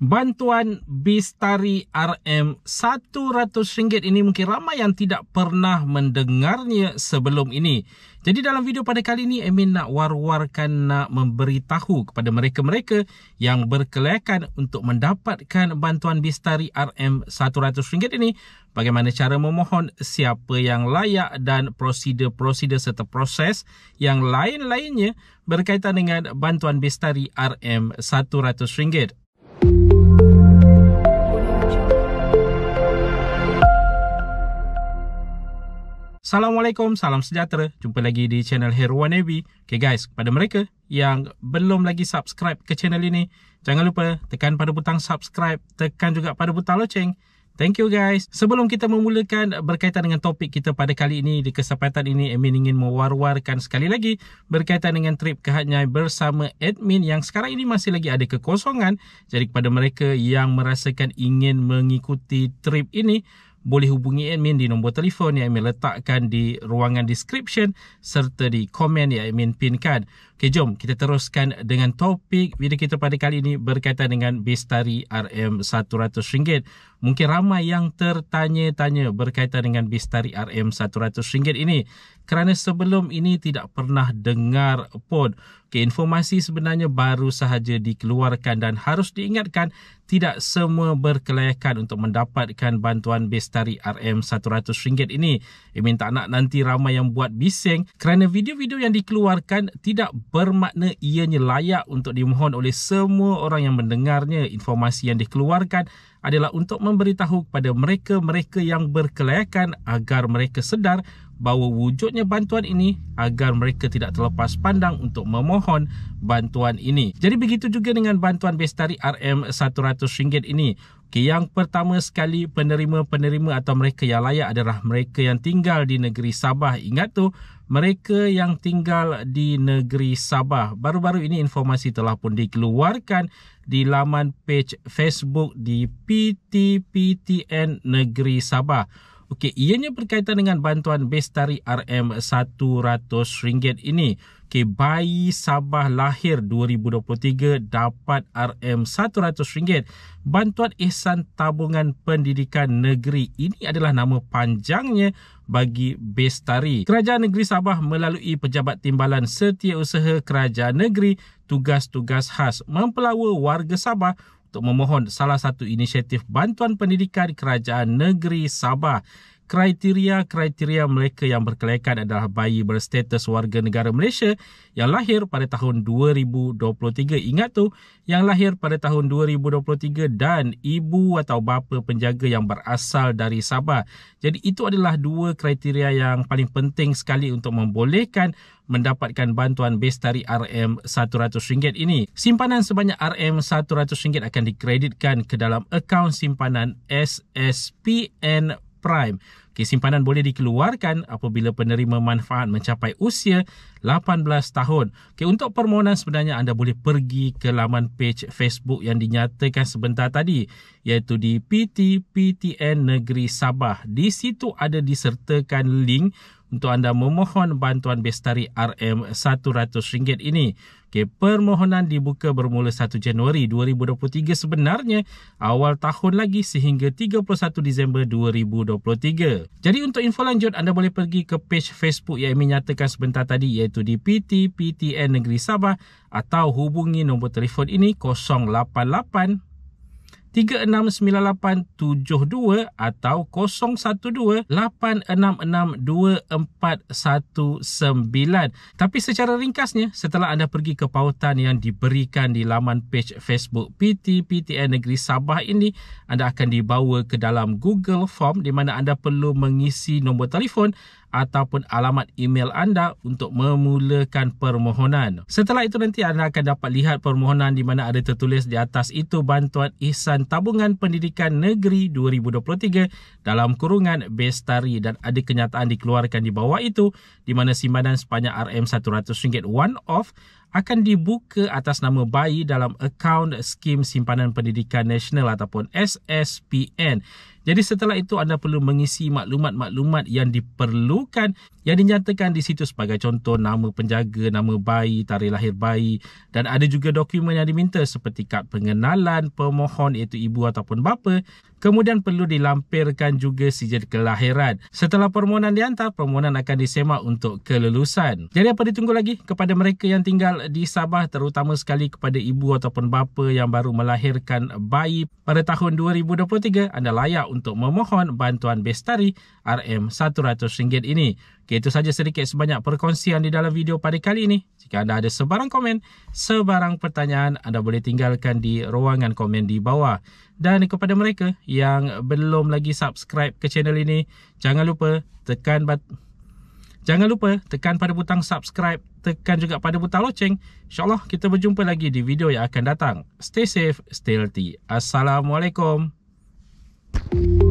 Bantuan Bistari RM100 ini mungkin ramai yang tidak pernah mendengarnya sebelum ini. Jadi dalam video pada kali ini, Amin nak war-warkan, nak memberitahu kepada mereka-mereka yang berkelayakan untuk mendapatkan bantuan Bistari RM100 ini. Bagaimana cara memohon siapa yang layak dan prosedur-prosedur serta proses yang lain-lainnya berkaitan dengan bantuan Bistari RM100. Assalamualaikum, salam sejahtera. Jumpa lagi di channel Heroan Navy. Okay guys, kepada mereka yang belum lagi subscribe ke channel ini, jangan lupa tekan pada butang subscribe, tekan juga pada butang loceng. Thank you guys. Sebelum kita memulakan berkaitan dengan topik kita pada kali ini, di kesempatan ini admin ingin mewar-warkan sekali lagi berkaitan dengan trip ke Hatnyai bersama admin yang sekarang ini masih lagi ada kekosongan. Jadi kepada mereka yang merasakan ingin mengikuti trip ini, boleh hubungi admin di nombor telefon yang admin letakkan di ruangan description serta di komen yang admin pinkan. Okey, jom kita teruskan dengan topik video kita pada kali ini berkaitan dengan Bestari RM100. Mungkin ramai yang tertanya-tanya berkaitan dengan Bestari RM100 ini kerana sebelum ini tidak pernah dengar pun. Okay, informasi sebenarnya baru sahaja dikeluarkan dan harus diingatkan tidak semua berkelayakan untuk mendapatkan bantuan bes RM100 ini. Imin tak nak nanti ramai yang buat bising kerana video-video yang dikeluarkan tidak bermakna ianya layak untuk dimohon oleh semua orang yang mendengarnya. Informasi yang dikeluarkan adalah untuk memberitahu kepada mereka-mereka yang berkelayakan agar mereka sedar bahawa wujudnya bantuan ini agar mereka tidak terlepas pandang untuk memohon bantuan ini. Jadi begitu juga dengan bantuan bestari RM100 ini. Okay, yang pertama sekali penerima-penerima atau mereka yang layak adalah mereka yang tinggal di negeri Sabah. Ingat tu, mereka yang tinggal di negeri Sabah. Baru-baru ini informasi telah pun dikeluarkan di laman page Facebook di PTPTN Negeri Sabah. Okey, ianya berkaitan dengan bantuan bes tarik RM100 ringgit ini. Okey, bayi Sabah lahir 2023 dapat RM100. ringgit. Bantuan Ihsan Tabungan Pendidikan Negeri ini adalah nama panjangnya bagi bes tari. Kerajaan Negeri Sabah melalui Pejabat Timbalan Setiausaha Kerajaan Negeri tugas-tugas khas mempelawa warga Sabah untuk memohon salah satu inisiatif bantuan pendidikan kerajaan negeri Sabah kriteria-kriteria mereka yang berkelekat adalah bayi berstatus warga negara Malaysia yang lahir pada tahun 2023. Ingat tu, yang lahir pada tahun 2023 dan ibu atau bapa penjaga yang berasal dari Sabah. Jadi itu adalah dua kriteria yang paling penting sekali untuk membolehkan mendapatkan bantuan bestari RM100 ini. Simpanan sebanyak RM100 akan dikreditkan ke dalam akaun simpanan SSPN prime. Okay, simpanan boleh dikeluarkan apabila penerima manfaat mencapai usia 18 tahun. Okay, untuk permohonan sebenarnya anda boleh pergi ke laman page Facebook yang dinyatakan sebentar tadi iaitu di PT PTN Negeri Sabah. Di situ ada disertakan link untuk anda memohon bantuan bestari RM100 ini. Okay, permohonan dibuka bermula 1 Januari 2023 sebenarnya awal tahun lagi sehingga 31 Disember 2023. Jadi untuk info lanjut anda boleh pergi ke page Facebook yang Amy nyatakan sebentar tadi iaitu di PT PTN Negeri Sabah atau hubungi nombor telefon ini 088 0163368272 atau 0128662419. Tapi secara ringkasnya, setelah anda pergi ke pautan yang diberikan di laman page Facebook PT PTN Negeri Sabah ini, anda akan dibawa ke dalam Google Form di mana anda perlu mengisi nombor telefon ataupun alamat email anda untuk memulakan permohonan. Setelah itu nanti anda akan dapat lihat permohonan di mana ada tertulis di atas itu bantuan ihsan tabungan pendidikan negeri 2023 dalam kurungan bestari dan ada kenyataan dikeluarkan di bawah itu di mana simpanan sepanjang RM100 one off akan dibuka atas nama bayi dalam akaun skim simpanan pendidikan nasional ataupun SSPN jadi setelah itu anda perlu mengisi maklumat-maklumat yang diperlukan yang dinyatakan di situ sebagai contoh nama penjaga, nama bayi, tarikh lahir bayi dan ada juga dokumen yang diminta seperti kad pengenalan pemohon iaitu ibu ataupun bapa. Kemudian perlu dilampirkan juga sijil kelahiran. Setelah permohonan dihantar, permohonan akan disemak untuk kelulusan. Jadi apa ditunggu lagi kepada mereka yang tinggal di Sabah terutama sekali kepada ibu ataupun bapa yang baru melahirkan bayi pada tahun 2023 anda layak untuk untuk memohon bantuan bestari RM100 ini. Okay, itu saja sedikit sebanyak perkongsian di dalam video pada kali ini. Jika anda ada sebarang komen, sebarang pertanyaan, anda boleh tinggalkan di ruangan komen di bawah. Dan kepada mereka yang belum lagi subscribe ke channel ini, jangan lupa tekan bat- Jangan lupa tekan pada butang subscribe, tekan juga pada butang loceng. InsyaAllah kita berjumpa lagi di video yang akan datang. Stay safe, stay healthy. Assalamualaikum. Thank you.